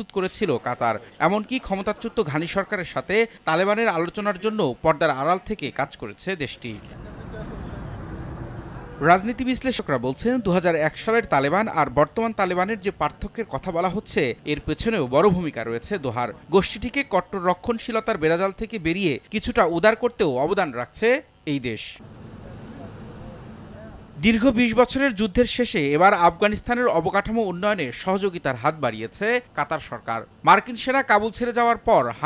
প্রস্তুত করেছিল কাতার এমনকি ক্ষমতাচ্যুত ঘানি সরকারের সাথে তালেবানের আলোচনার জন্য পর্দার আড়াল থেকে কাজ করেছে দেশটি রাজনীতি বিশ্লেষকরা বলছেন দু সালের তালেবান আর বর্তমান তালেবানের যে পার্থক্যের কথা বলা হচ্ছে এর পেছনেও বড় ভূমিকা রয়েছে দোহার গোষ্ঠীটিকে কট্টর রক্ষণশীলতার বেড়াজাল থেকে বেরিয়ে কিছুটা উদার করতেও অবদান রাখছে এই দেশ দীর্ঘ ২০ বছরের যুদ্ধের শেষে এবার আফগানিস্তানের অবকাঠামো উন্নয়নে সহযোগিতার হাত বাড়িয়েছে কাতার সরকার মার্কিন সেনা কাবুল ছেড়ে যাওয়ার পর